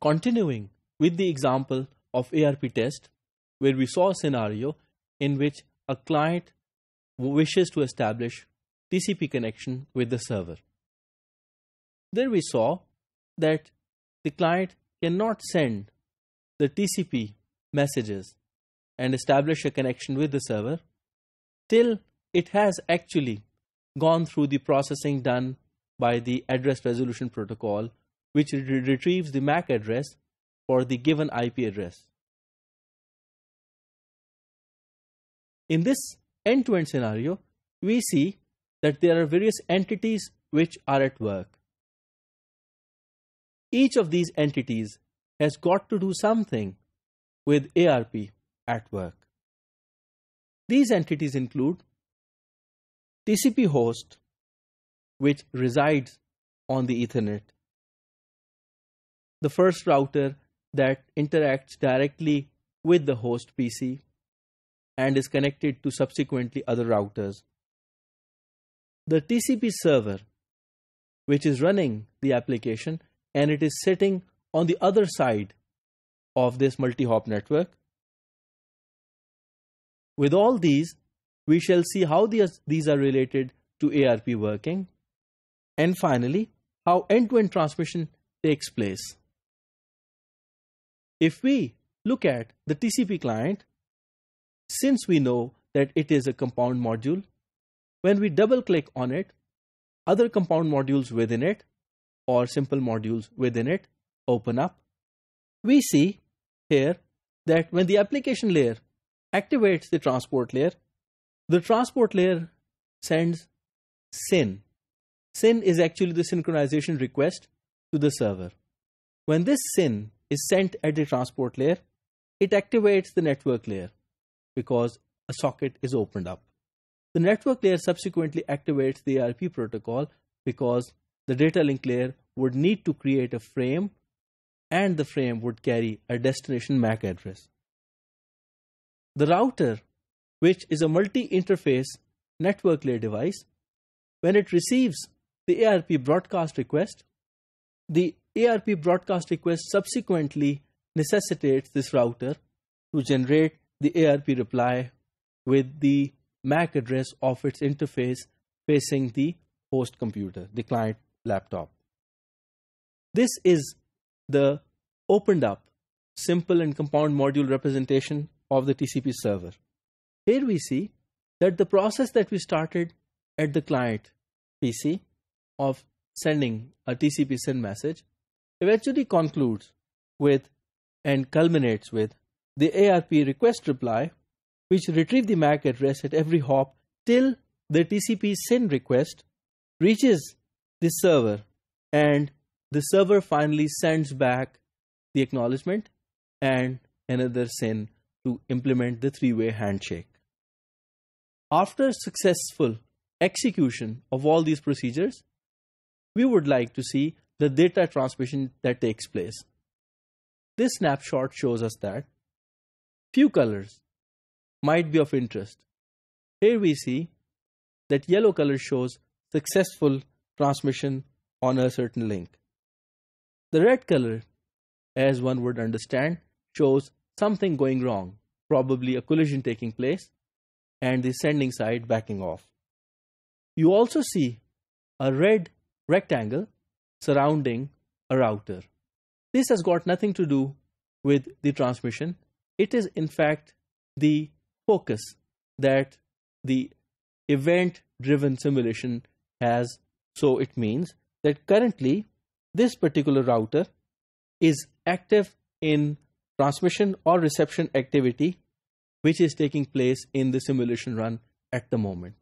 Continuing with the example of ARP test, where we saw a scenario in which a client wishes to establish TCP connection with the server. There we saw that the client cannot send the TCP messages and establish a connection with the server till it has actually gone through the processing done by the address resolution protocol which re retrieves the MAC address for the given IP address. In this end-to-end -end scenario, we see that there are various entities which are at work. Each of these entities has got to do something with ARP at work. These entities include TCP host, which resides on the Ethernet, the first router that interacts directly with the host PC and is connected to subsequently other routers. The TCP server, which is running the application and it is sitting on the other side of this multi hop network. With all these, we shall see how these are related to ARP working and finally, how end to end transmission takes place. If we look at the TCP client, since we know that it is a compound module, when we double click on it, other compound modules within it or simple modules within it open up. We see here that when the application layer activates the transport layer, the transport layer sends SYN. SYN is actually the synchronization request to the server. When this SYN is sent at the transport layer, it activates the network layer because a socket is opened up. The network layer subsequently activates the ARP protocol because the data link layer would need to create a frame and the frame would carry a destination MAC address. The router, which is a multi-interface network layer device, when it receives the ARP broadcast request, the ARP broadcast request subsequently necessitates this router to generate the ARP reply with the MAC address of its interface facing the host computer, the client laptop. This is the opened up simple and compound module representation of the TCP server. Here we see that the process that we started at the client PC of sending a TCP send message eventually concludes with and culminates with the ARP request reply, which retrieve the MAC address at every hop till the TCP send request reaches the server and the server finally sends back the acknowledgement and another SYN to implement the three-way handshake. After successful execution of all these procedures, we would like to see the data transmission that takes place. This snapshot shows us that few colors might be of interest. Here we see that yellow color shows successful transmission on a certain link. The red color, as one would understand, shows something going wrong, probably a collision taking place, and the sending side backing off. You also see a red rectangle surrounding a router. This has got nothing to do with the transmission. It is in fact the focus that the event driven simulation has. So it means that currently this particular router is active in transmission or reception activity which is taking place in the simulation run at the moment.